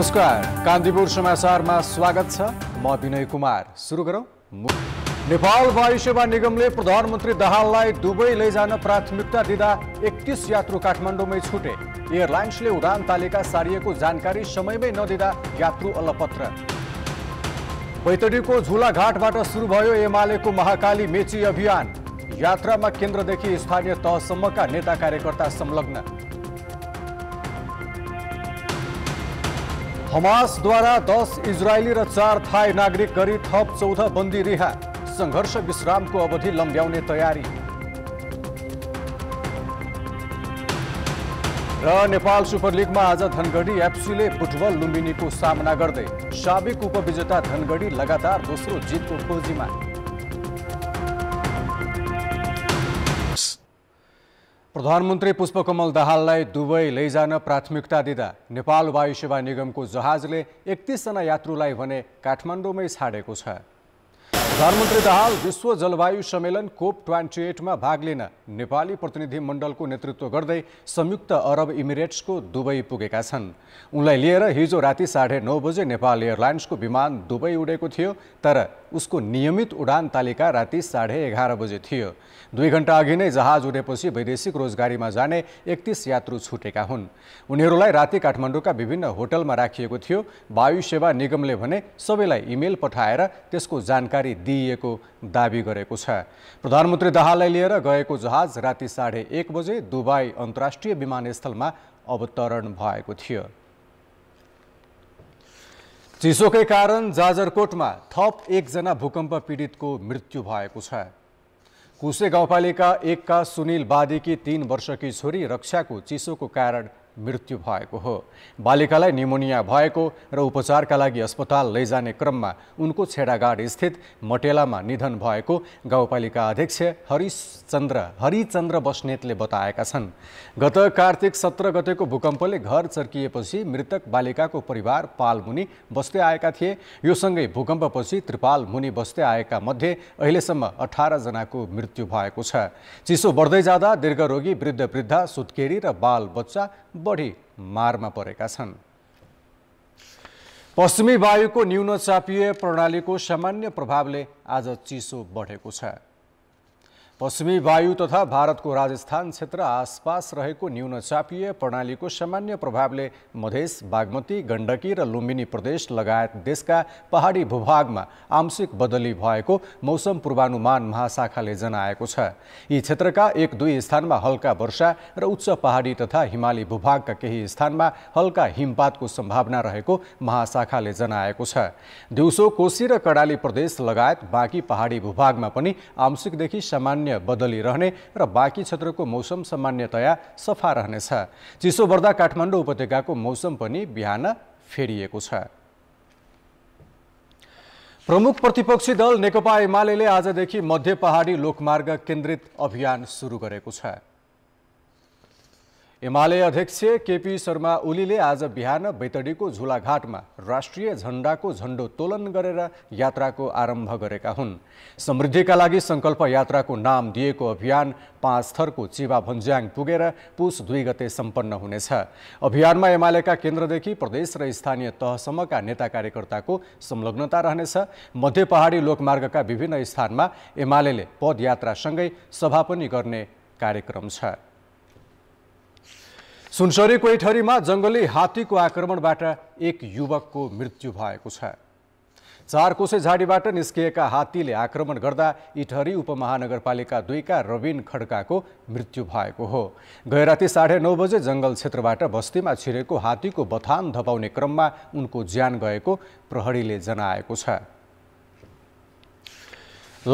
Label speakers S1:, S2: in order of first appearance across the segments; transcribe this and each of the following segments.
S1: नमस्कार कान्तिपुर समाचारमा स्वागत छ म विनय कुमार सुरु गरौँ नेपाल वायुसेवा निगमले प्रधानमन्त्री दाहाललाई दुबई लैजान प्राथमिकता दिँदा एकतिस यात्रु काठमाडौँमै छुटे एयरलाइन्सले उडान तालिका सारिएको जानकारी समयमै नदिँदा यात्रु अलपत्र बैतडीको झुलाघाटबाट सुरु भयो एमालेको महाकाली मेची अभियान यात्रामा केन्द्रदेखि स्थानीय तहसम्मका नेता कार्यकर्ता संलग्न હમાસદ્વારા દસ ઇઝરાયેલી र चार थाई नागरिक करी थप चौध बंदी रिहा संघर्ष विश्राम को अवधि लंब्याने तैयारी र नेपाल सुपर में आज धनगढी एफसी बुटवल लुम्बिनीको सामना गर्दै साबिक उपविजेता धनगढी लगातार दोसों जीत को खोजी में प्रधानमन्त्री पुष्पकमल दाहाललाई दुबई लैजान प्राथमिकता दिँदा नेपाल वायु सेवा निगमको जहाजले एकतिसजना यात्रुलाई भने काठमाडौँमै छाडेको छ प्रधानमन्त्री दाहाल विश्व जलवायु सम्मेलन कोप ट्वेन्टी एटमा भाग लिन नेपाली प्रतिनिधिमण्डलको नेतृत्व गर्दै संयुक्त अरब इमिरेट्सको दुबई पुगेका छन् उनलाई लिएर हिजो राति साढे नौ बजे नेपाल एयरलाइन्सको विमान दुबई उडेको थियो तर उसको नियमित उडान तालिका राति साढे एघार बजे थियो दुई घन्टा अघि नै जहाज उडेपछि वैदेशिक रोजगारीमा जाने एकतिस यात्रु छुटेका हुन् उनीहरूलाई राति काठमाडौँका विभिन्न होटलमा राखिएको थियो वायु सेवा निगमले भने सबैलाई इमेल पठाएर त्यसको जानकारी दिइएको दावी गरेको छ प्रधानमन्त्री दाहाललाई लिएर गएको जहाज राति साढे एक बजे दुबई अन्तर्राष्ट्रिय विमानस्थलमा अवतरण भएको थियो चीसोक कारण में थप एकजना पीड़ित को मृत्यु कुसे छ एक का सुनील सुनिल बादीकी तीन की छोरी रक्षा को चीसो को कारण मृत्यु भएको हो बालिकालाई निमोनिया भएको र उपचारका लागि अस्पताल लैजाने क्रममा उनको छेडागाड स्थित मटेलामा निधन भएको गाउँपालिका अध्यक्ष हरिश्चन्द्र हरिचन्द्र बस्नेतले बताएका छन् गत कार्तिक सत्र गतेको भूकम्पले घर चर्किएपछि मृतक बालिकाको परिवार पालमुनि बस्दै आएका थिए यो सँगै भूकम्पपछि त्रिपाल मुनि बस्दै आएका मध्ये अहिलेसम्म जनाको मृत्यु भएको छ चिसो बढ्दै जाँदा दीर्घरोगी वृद्ध वृद्धा सुत्केरी र बाल बच्चा बढी मारमा परेका छन् पश्चिमी वायुको न्यूनचापीय प्रणालीको सामान्य प्रभावले आज चिसो बढेको छ पश्चिमी वायु तथा भारतको राजस्थान क्षेत्र आसपास रहेको न्यूनचापीय प्रणालीको सामान्य प्रभावले मधेस बागमती गण्डकी र लुम्बिनी प्रदेश लगायत देशका पहाडी भूभागमा आंशिक बदली भएको मौसम पूर्वानुमान महाशाखाले जनाएको छ यी क्षेत्रका एक दुई स्थानमा हल्का वर्षा र उच्च पहाडी तथा हिमाली भूभागका केही स्थानमा हल्का हिमपातको सम्भावना रहेको महाशाखाले जनाएको छ दिउँसो कोशी र कडाली प्रदेश लगायत बाँकी पहाडी भूभागमा पनि आंशिकदेखि सामान्य सामान्य रहने र बाँकी क्षेत्रको मौसम सामान्यतया सफा रहनेछ चिसो बढ्दा काठमाडौँ उपत्यकाको मौसम पनि बिहान फेरिएको छ प्रमुख प्रतिपक्षी दल नेकपा एमाले आजदेखि मध्य पहाडी लोकमार्ग केन्द्रित अभियान सुरु गरेको छ एमाले अध्यक्ष केपी शर्मा ओलीले आज बिहान बैतडीको झुलाघाटमा राष्ट्रिय झण्डाको झण्डोत्तोलन गरेर यात्राको आरम्भ गरेका हुन् समृद्धिका लागि सङ्कल्प यात्राको नाम दिएको अभियान पाँच थरको चिवा भन्ज्याङ पुगेर पुस दुई गते सम्पन्न हुनेछ अभियानमा एमालेका केन्द्रदेखि प्रदेश र स्थानीय तहसम्मका नेता कार्यकर्ताको संलग्नता रहनेछ मध्य पहाडी लोकमार्गका विभिन्न स्थानमा एमाले पदयात्रासँगै सभा पनि गर्ने कार्यक्रम छ सुनसरीको कोइठरीमा जङ्गली हात्तीको आक्रमणबाट एक युवकको मृत्यु भएको छ चार कोसे झाडीबाट निस्किएका हात्तीले आक्रमण गर्दा इटहरी उपमहानगरपालिका दुईका रविन खड्काको मृत्यु भएको हो गैराती साढे नौ बजे जङ्गल क्षेत्रबाट बस्तीमा छिरेको हात्तीको बथान धपाउने क्रममा उनको ज्यान गएको प्रहरीले जनाएको छ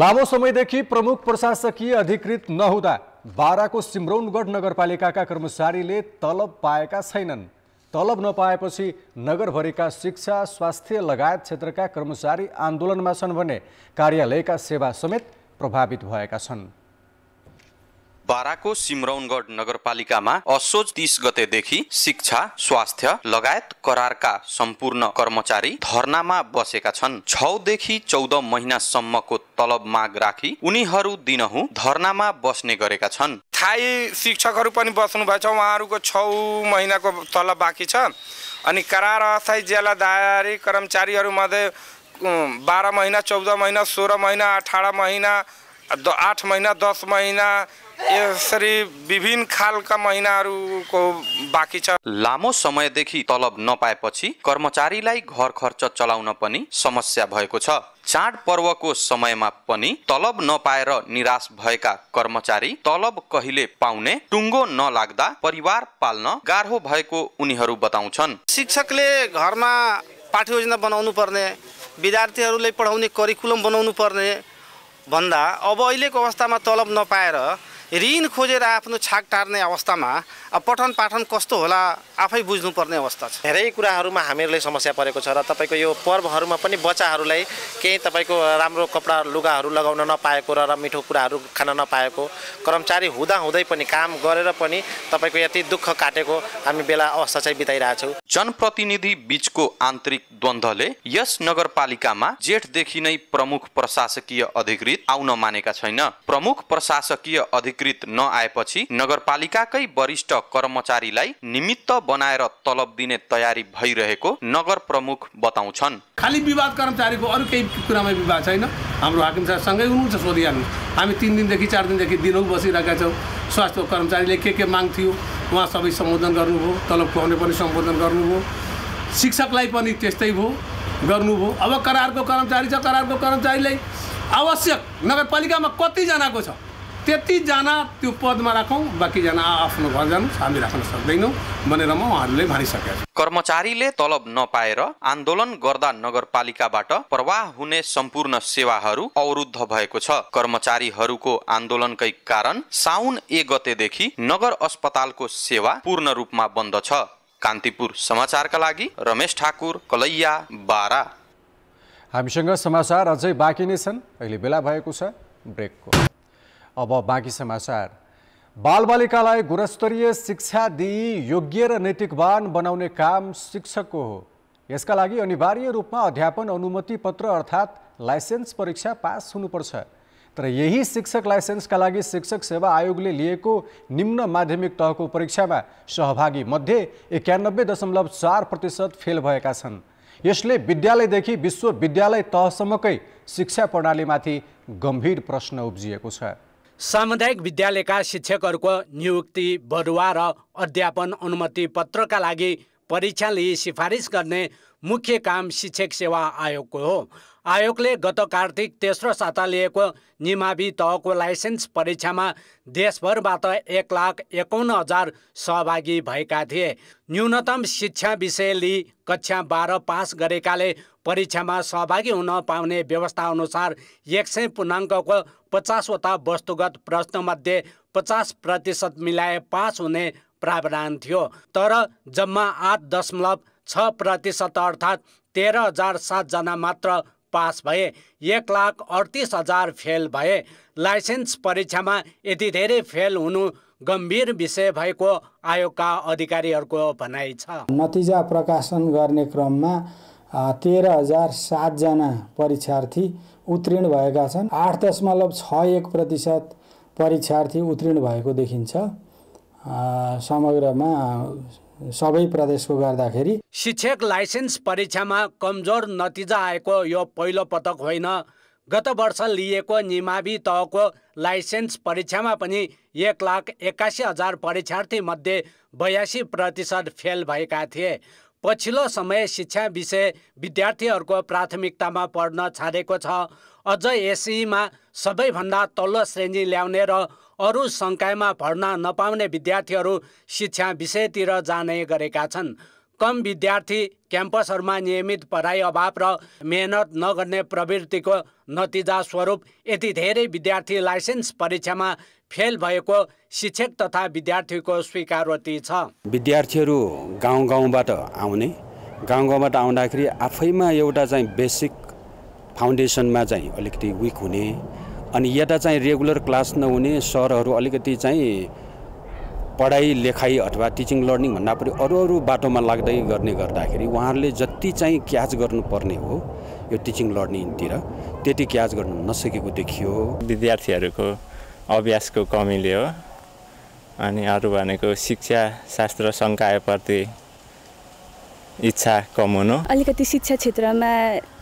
S1: लामो समयदेखि प्रमुख प्रशासकीय अधिकृत नहुँदा बाह्रको सिमरौनगढ नगरपालिकाका कर्मचारीले तलब पाएका छैनन् तलब नपाएपछि नगरभरिका शिक्षा स्वास्थ्य लगायत क्षेत्रका कर्मचारी आन्दोलनमा छन् भने कार्यालयका सेवा समेत प्रभावित भएका छन्
S2: बाराको सिमरौनगढ नगरपालिकामा असोज तिस गतेदेखि शिक्षा स्वास्थ्य लगायत करारका सम्पूर्ण कर्मचारी धरनामा बसेका छन् छदेखि चौध महिनासम्मको तलब माग राखी उनीहरू दिनहुँ धरनामा बस्ने गरेका छन् थाई शिक्षकहरू पनि बस्नुभएछ उहाँहरूको छ महिनाको तलब बाँकी छ अनि करार अस्थायी जेलादारी कर्मचारीहरूमध्ये बाह्र महिना चौध महिना सोह्र महिना अठार महिना आठ महिना दस महिना यसरी विभिन्न खालका महिनाहरूको बाँकी छ लामो समयदेखि तलब नपाएपछि कर्मचारीलाई घर खर्च चलाउन पनि समस्या भएको छ चाड पर्वको समयमा पनि तलब नपाएर निराश भएका कर्मचारी तलब कहिले पाउने टुङ्गो नलाग्दा परिवार पाल्न गाह्रो भएको उनीहरू बताउँछन् शिक्षकले घरमा पाठ योजना बनाउनु पर्ने विद्यार्थीहरूलाई पढाउने करिकुलम बनाउनु पर्ने भन्दा अब अहिलेको अवस्थामा तलब नपाएर ऋण खोजेर आफ्नो छाक टार्ने अवस्थामा अब पठन पाठन कस्तो होला आफै बुझ्नुपर्ने अवस्था छ धेरै कुराहरूमा हामीहरूलाई समस्या परेको छ र तपाईँको यो पर्वहरूमा पनि बच्चाहरूलाई केही तपाईँको राम्रो कपडा लुगाहरू लगाउन नपाएको र मिठो कुराहरू खान नपाएको कर्मचारी हुँदाहुँदै पनि काम गरेर पनि तपाईँको यति दुःख काटेको हामी बेला अवस्था चाहिँ बिताइरहेछौँ जनप्रतिनिधि बिचको आन्तरिक द्वन्द्वले यस नगरपालिकामा जेठदेखि नै प्रमुख प्रशासकीय अधिकृत आउन मानेका छैन प्रमुख प्रशासकीय अधिकृत स्वीकृत नआएपछि नगरपालिकाकै वरिष्ठ कर्मचारीलाई निमित्त बनाएर तलब दिने तयारी भइरहेको नगर प्रमुख बताउँछन्
S3: खालि विवाद कर्मचारीको अरू केही कुरामा विवाद छैन हाम्रो हाकिम साहब सँगै हुनुहुन्छ सोधिहाल्नु हामी तिन दिनदेखि चार दिनदेखि दिनौ बसिरहेका छौँ स्वास्थ्य कर्मचारीले के के माग थियो उहाँ सबै सम्बोधन गर्नुभयो तलब खुवाउने पनि सम्बोधन गर्नुभयो शिक्षकलाई पनि त्यस्तै भयो गर्नुभयो अब करारको कर्मचारी छ करारको कर्मचारीलाई आवश्यक नगरपालिकामा कतिजनाको छ त्यतिजना त्यो पदमा राखौँ बाँकीजना आफ्नो घर जानु हामी राख्न सक्दैनौँ भनेर म उहाँहरूले भनिसकेका छु
S2: कर्मचारीले तलब नपाएर आन्दोलन गर्दा नगरपालिकाबाट प्रवाह हुने सम्पूर्ण सेवाहरू अवरुद्ध भएको छ कर्मचारीहरूको आन्दोलनकै कारण साउन एक गतेदेखि नगर अस्पतालको सेवा पूर्ण रूपमा बन्द छ कान्तिपुर समाचारका लागि रमेश ठाकुर कलैया बारा
S1: हामीसँग समाचार अझै बाँकी नै छन् अहिले बेला भएको छ ब्रेकको अब बाँकी समाचार बालबालिकालाई गुणस्तरीय शिक्षा दिई योग्य र नैतिकवान बनाउने काम शिक्षकको हो यसका लागि अनिवार्य रूपमा अध्यापन अनुमति पत्र अर्थात् लाइसेन्स परीक्षा पास हुनुपर्छ तर यही शिक्षक लाइसेन्सका लागि शिक्षक सेवा आयोगले लिएको निम्न माध्यमिक तहको परीक्षामा सहभागी मध्ये एकानब्बे दशमलव चार प्रतिशत फेल भएका छन् यसले विद्यालयदेखि विश्वविद्यालय तहसम्मकै शिक्षा प्रणालीमाथि गम्भीर प्रश्न उब्जिएको छ
S4: सामुदायिक विद्यालयका शिक्षकहरूको नियुक्ति बरुवा र अध्यापन अनुमति पत्रका लागि परीक्षा लिई सिफारिस गर्ने मुख्य काम शिक्षक सेवा आयोगको हो आयोगले गत कार्तिक तेस्रो साता लिएको निमावि तहको लाइसेन्स परीक्षामा देशभरबाट एक लाख एकाउन्न हजार सहभागी भएका थिए न्यूनतम शिक्षा विषय लिई कक्षा बाह्र पास गरेकाले परीक्षामा सहभागी हुन पाउने व्यवस्था अनुसार एक सय पूर्णाङ्कको पचासवटा वस्तुगत प्रश्नमध्ये पचास प्रतिशत मिलाए पास हुने प्रावधान थियो तर जम्मा आठ दशमलव छ प्रतिशत अर्थात् तेह्र हजार सातजना मात्र पास भए एक लाख अडतिस हजार फेल भए लाइसेन्स परीक्षामा यति धेरै फेल हुनु गम्भीर विषय भएको आयोगका अधिकारीहरूको भनाइ छ
S2: नतिजा प्रकाशन गर्ने क्रममा तेह्र हजार सातजना परीक्षार्थी उत्तीर्ण
S1: भएका छन् आठ दशमलव छ एक प्रतिशत परीक्षार्थी उत्तीर्ण भएको देखिन्छ
S2: समग्रमा सबै प्रदेशको गर्दाखेरि
S4: शिक्षक लाइसेन्स परीक्षामा कमजोर नतिजा आएको यो पहिलो पटक होइन गत वर्ष लिएको निमावि तहको लाइसेन्स परीक्षामा पनि एक लाख एक्कासी हजार परीक्षार्थीमध्ये बयासी प्रतिशत फेल भएका थिए पछिल्लो समय शिक्षा विषय विद्यार्थीहरूको प्राथमिकतामा पढ्न छाडेको छ अझ एसईमा सबैभन्दा तल्लो श्रेणी ल्याउने र अरू सङ्कायमा पढ्न नपाउने विद्यार्थीहरू शिक्षा विषयतिर जाने गरेका छन् कम विद्यार्थी क्याम्पसहरूमा नियमित पढाइ अभाव र मेहनत नगर्ने प्रवृत्तिको नतिजा स्वरूप यति धेरै विद्यार्थी लाइसेन्स परीक्षामा फेल भएको शिक्षक तथा विद्यार्थीको स्वीकारोति छ
S3: विद्यार्थीहरू गाउँ गाउँबाट आउने गाउँ गाउँबाट आउँदाखेरि आफैमा एउटा चाहिँ बेसिक फाउन्डेसनमा चाहिँ अलिकति विक हुने अनि यता चाहिँ रेगुलर क्लास नहुने सरहरू अलिकति चाहिँ पढाइ लेखाइ अथवा टिचिङ लर्निङ भन्दा पनि अरू अरू बाटोमा लाग्दै गर्ने गर्दाखेरि उहाँहरूले जति चाहिँ क्याच गर्नुपर्ने हो यो टिचिङ लर्निङतिर त्यति क्याच गर्नु नसकेको देखियो विद्यार्थीहरूको अभ्यासको कमीले हो अनि अरू भनेको शिक्षा शास्त्र सङ्कायप्रति इच्छा कम हुनु
S4: अलिकति शिक्षा क्षेत्रमा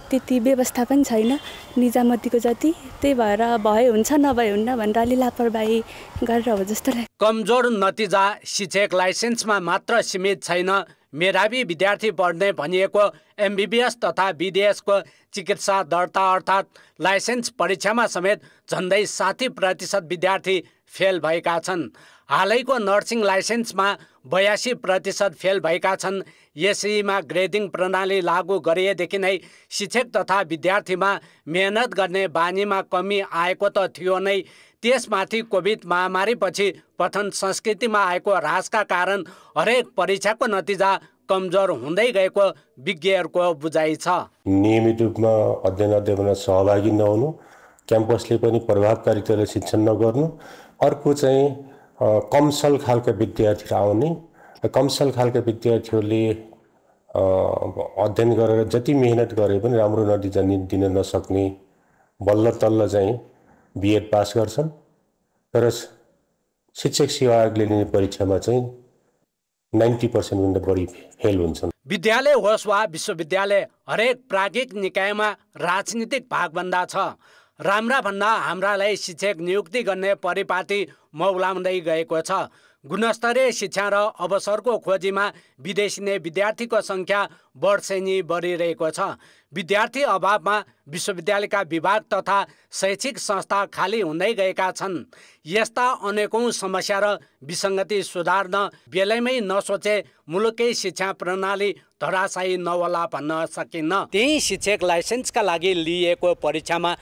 S4: त्यति व्यवस्था पनि छैन निजामतीको जति त्यही भएर भए हुन्छ नभए हुन्न भनेर अलि लापरवाही गरेर हो जस्तो लाग्छ कमजोर नतिजा शिक्षक लाइसेन्समा मात्र सीमित छैन मेधावी विद्यार्थी बढ्ने भनिएको एमबिबिएस तथा बिडिएसको चिकित्सा दर्ता अर्थात् लाइसेन्स परीक्षामा समेत झन्डै साठी प्रतिशत विद्यार्थी फेल भएका छन् हालैको नर्सिङ लाइसेन्समा बयासी प्रतिशत फेल भएका छन् यसैमा ग्रेडिङ प्रणाली लागू गरिएदेखि नै शिक्षक तथा विद्यार्थीमा मेहनत गर्ने बानीमा कमी आएको त थियो नै त्यसमाथि कोभिड महामारीपछि पठन संस्कृतिमा आएको ह्रासका कारण हरेक परीक्षाको नतिजा कमजोर हुँदै गएको विज्ञहरूको बुझाइ छ
S1: नियमित रूपमा अध्ययन अध्यापनमा सहभागी नहुनु क्याम्पसले पनि प्रभावकारी शिक्षण नगर्नु अर्को चाहिँ
S3: कमसल खालको विद्यार्थीहरू आउने र कमसल खालको विद्यार्थीहरूले
S1: अध्ययन गरेर जति मिहिनेत गरे पनि राम्रो नतिजा दिन नसक्ने बल्ल तल्ल चाहिँ बिएड पास गर्छन् तर शिक्षक सेवा आयोगले लिने परीक्षामा चाहिँ नाइन्टी पर्सेन्टभन्दा बढी फेल हुन्छन्
S4: विद्यालय होस् वा विश्वविद्यालय हरेक प्राज्ञिक निकायमा राजनीतिक भागभन्दा छ राम्रा राम्राभन्दा हाम्रालाई शिक्षक नियुक्ति गर्ने परिपाटी मौलाउँदै गएको छ गुणस्तरीय शिक्षा र अवसरको खोजीमा विदेशी नै विद्यार्थीको सङ्ख्या वर्षेनी बढिरहेको छ विद्यार्थी अभावमा विश्वविद्यालयका विभाग तथा शैक्षिक संस्था खाली हुँदै गएका छन् यस्ता अनेकौँ समस्या र विसङ्गति सुधार्न बेलैमै नसोचे मुलुकै शिक्षा प्रणाली धराशायी नहोला भन्न सकिन्न त्यही शिक्षक लाइसेन्सका लागि लिइएको परीक्षामा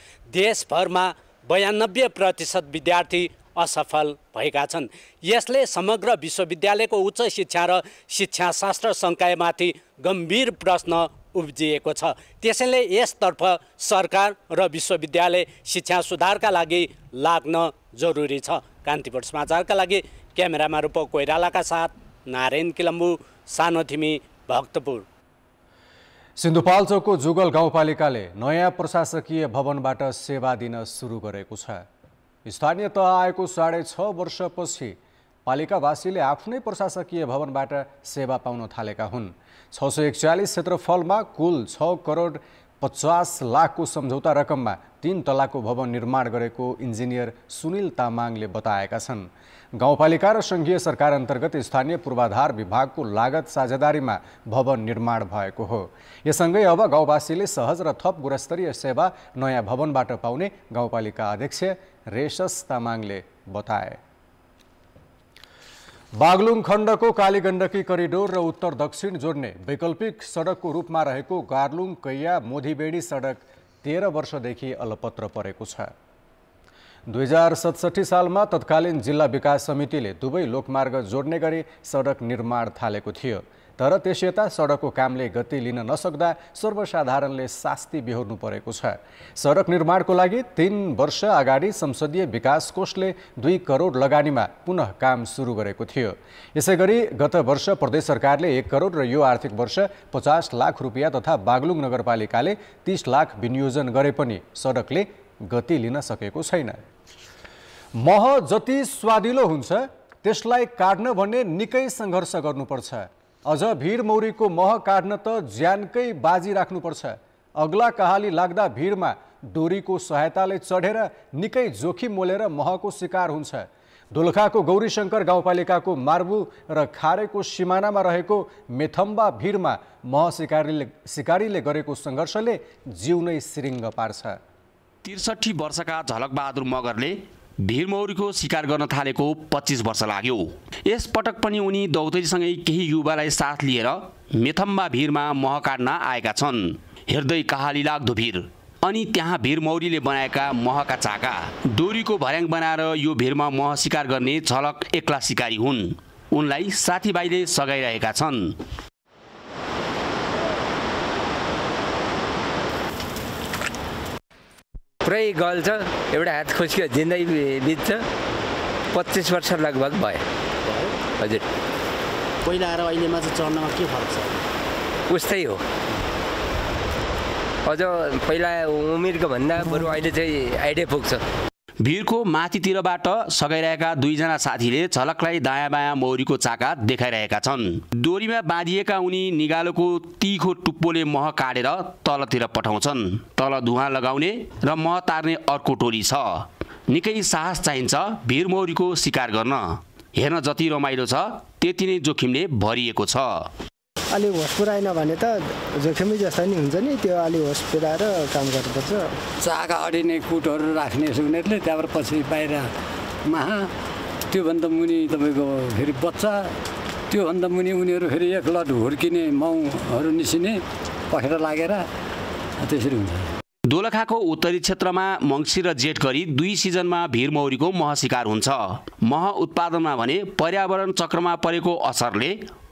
S4: देशभरमा बयानब्बे प्रतिशत विद्यार्थी असफल भएका छन् यसले समग्र विश्वविद्यालयको उच्च शिक्षा र शिक्षाशास्त्र सङ्कायमाथि गम्भीर प्रश्न उब्जिएको छ त्यसैले यसतर्फ सरकार र विश्वविद्यालय शिक्षा सुधारका लागि लाग्न जरुरी छ कान्तिपुर समाचारका लागि क्यामेरामा रूप कोइरालाका साथ नारायण किलम्बु सानो थिमी भक्तपुर
S1: सिन्धुपाल्चोकको जुगल गाउँपालिकाले नयाँ प्रशासकीय भवनबाट सेवा दिन सुरु गरेको छ स्थानीय तह आएको साढे छ वर्षपछि पालिकावासीले आफ्नै प्रशासकीय भवनबाट सेवा पाउन थालेका हुन् छ सय एकचालिस क्षेत्रफलमा कुल छ करोड पचास लाखको सम्झौता रकममा तीन तलाको भवन निर्माण गरेको इन्जिनियर सुनिल तामाङले बताएका छन् गाउँपालिका र सङ्घीय सरकार अन्तर्गत स्थानीय पूर्वाधार विभागको लागत साझेदारीमा भवन निर्माण भएको हो यससँगै अब गाउँवासीले सहज र थप गुणस्तरीय सेवा नयाँ भवनबाट पाउने गाउँपालिका अध्यक्ष रेशस तामाङले बताए बागलुङ खण्डको कालीगण्डकी गण्डकी करिडोर र उत्तर दक्षिण जोड्ने वैकल्पिक सडकको रूपमा रहेको गार्लुङ कैया मोधीबेडी सडक तेह्र वर्षदेखि अलपत्र परेको छ दुई हजार सतसठी सालमा तत्कालीन जिल्ला विकास समितिले दुवै लोकमार्ग जोड्ने गरी सडक निर्माण थालेको थियो तर त्यस यता सडकको कामले गति लिन नसक्दा सर्वसाधारणले शास्ति बिहोर्नु परेको छ सडक निर्माणको लागि तीन वर्ष अगाडि संसदीय विकास कोषले दुई करोड लगानीमा पुनः काम सुरु गरेको थियो यसै गत वर्ष प्रदेश सरकारले एक करोड र यो आर्थिक वर्ष पचास लाख रुपियाँ तथा बागलुङ नगरपालिकाले तिस लाख विनियोजन गरे पनि सडकले गति लिन सकेको छैन मह जति स्वादिलो हुन्छ त्यसलाई काट्न भन्ने निकै सङ्घर्ष गर्नुपर्छ अझ भिड मौरीको मह काट्न त ज्यानकै बाजी राख्नुपर्छ अग्ला कहाली लाग्दा भिडमा डोरीको सहायताले चढेर निकै जोखिम मोलेर महको शिकार हुन्छ दोलखाको गौरीशङ्कर गाउँपालिकाको मार्बु र खारेको सिमानामा रहेको मेथम्बा भिडमा मह सिकारीले सिकारीले गरेको सङ्घर्षले जिउ नै सिरिङ्ग पार्छ
S3: त्रिसठी वर्षका झलकबहादुर मगरले भीरमौरीको शिकार गर्न थालेको पच्चिस वर्ष लाग्यो यस पटक पनि उनी दौतरीसँगै केही युवालाई साथ लिएर मेथम्बा भिरमा मह काट्न आएका छन् हेर्दै कहाली लाग्दो भिर अनि त्यहाँ भिरमौरीले बनाएका महका चाका डोरीको भर्याङ बनाएर यो भिरमा मह शिकार गर्ने झलक एक्ला सिकारी हुन् उनलाई साथीभाइले सघाइरहेका छन् थुप्रै गल्छ एउटा हात खुस्क्यो जिन्दगी बित्छ पच्चिस वर्ष लगभग भयो हजुर पहिला र अहिलेमा चाहिँ चढ्नमा के फरक छ उस्तै हो अझ पहिला उमेरको भन्दा बरु अहिले चाहिँ आइडिया पुग्छ भिडको माथितिरबाट सघाइरहेका दुईजना साथीले झलकलाई दायाँ बायाँ मौरीको चाका देखाइरहेका छन् डोरीमा बाँधिएका उनी निगालोको तिखो टुप्पोले मह काटेर तलतिर पठाउँछन् तल धुवा लगाउने र मह तार्ने अर्को टोली छ निकै साहस चाहिन्छ भिर मौरीको शिकार गर्न हेर्न जति रमाइलो छ त्यति नै जोखिमले भरिएको छ अलि होस पुऱ्याएन भने त
S4: जोखिमै जस्तै नि हुन्छ नि त्यो अलि होस पुऱ्याएर काम गर्नुपर्छ चाका अडिने कुटहरू राख्ने छ उनीहरूले त्यहाँबाट पछि बाहिर महा त्योभन्दा मुनि तपाईँको फेरि बच्चा त्योभन्दा मुनि उनीहरू फेरि एक लट हुर्किने माउहरू निस्किने पखेर लागेर त्यसरी हुन्छ
S3: दोलखाको उत्तरी क्षेत्रमा मङ्सिर र जेठ गरी दुई सिजनमा भिरमौरीको मह शिकार हुन्छ मह उत्पादनमा भने पर्यावरण चक्रमा परेको असरले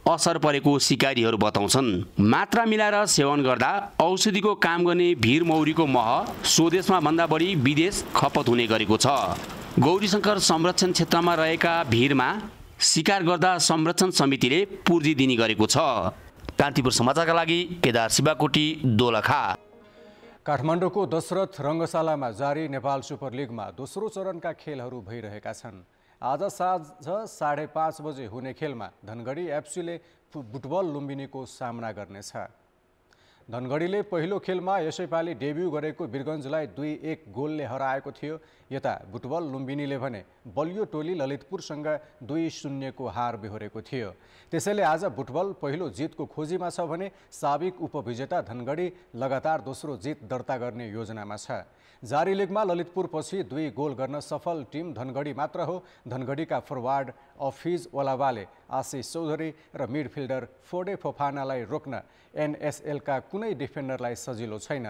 S3: असर परेको सिकारीहरू बताउँछन् मात्रा मिलाएर सेवन गर्दा औषधिको काम गर्ने भिर मौरीको मह स्वदेशमा भन्दा बढी विदेश खपत हुने गरेको छ गौरीशङ्कर संरक्षण क्षेत्रमा रहेका भिरमा सिकार गर्दा संरक्षण समितिले पूर्जी दिने गरेको छ कान्तिपुर समाचारका लागि केदार शिवाकोटी दोलखा
S1: काठमाडौँको दशरथ रङ्गशालामा जारी नेपाल सुपर लिगमा दोस्रो चरणका खेलहरू भइरहेका छन् आज साँझ साढे पाँच बजे हुने खेलमा धनगढी एफसीले फुटबल लुम्बिनीको सामना गर्नेछ धनगढीले पहिलो खेलमा यसैपालि डेब्यू गरेको बिरगन्जलाई दुई एक गोलले हराएको थियो यता बुटबल लुम्बिनीले भने बलियो टोली ललितपुरसँग दुई शून्यको हार बेहोरेको थियो त्यसैले आज बुटबल पहिलो जितको खोजीमा छ भने साबिक उपविजेता धनगढी लगातार दोस्रो जित दर्ता गर्ने योजनामा छ जारी लिगमा ललितपुरपछि दुई गोल गर्न सफल टिम धनगढी मात्र हो धनगढीका फरवार्ड अफिज ओलावाले आशिष चौधरी र मिडफिल्डर फोडे फोफानालाई रोक्न एनएसएलका कुनै डिफेन्डरलाई सजिलो छैन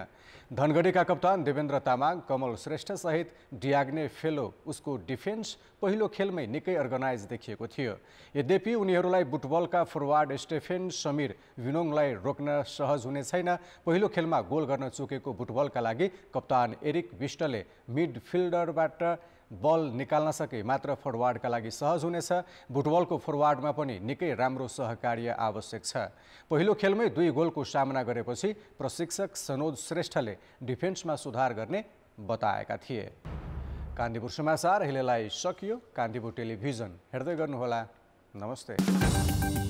S1: धनगढीका कप्तान देवेन्द्र तामाङ कमल श्रेष्ठ सहित डियाग्ने फेलो उसको डिफेन्स पहिलो खेलमै निकै अर्गनाइज देखिएको थियो यद्यपि उनीहरूलाई बुटबलका फरवार्ड स्टेफेन समीर विनोङलाई रोक्न सहज हुने छैन पहिलो खेलमा गोल गर्न चुकेको बुटबलका लागि कप्तान एरिक विष्टले मिडफिल्डरबाट बल निकाल्न सके मात्र फरवार्डका लागि सहज हुनेछ फुटबलको फरवार्डमा पनि निकै राम्रो सहकार्य आवश्यक छ पहिलो खेलमै दुई गोलको सामना गरेपछि प्रशिक्षक सनोज श्रेष्ठले डिफेन्समा सुधार गर्ने बताएका थिए कान्तिपुर समाचार हिलेलाई सकियो कान्तिपुर टेलिभिजन हेर्दै गर्नुहोला नमस्ते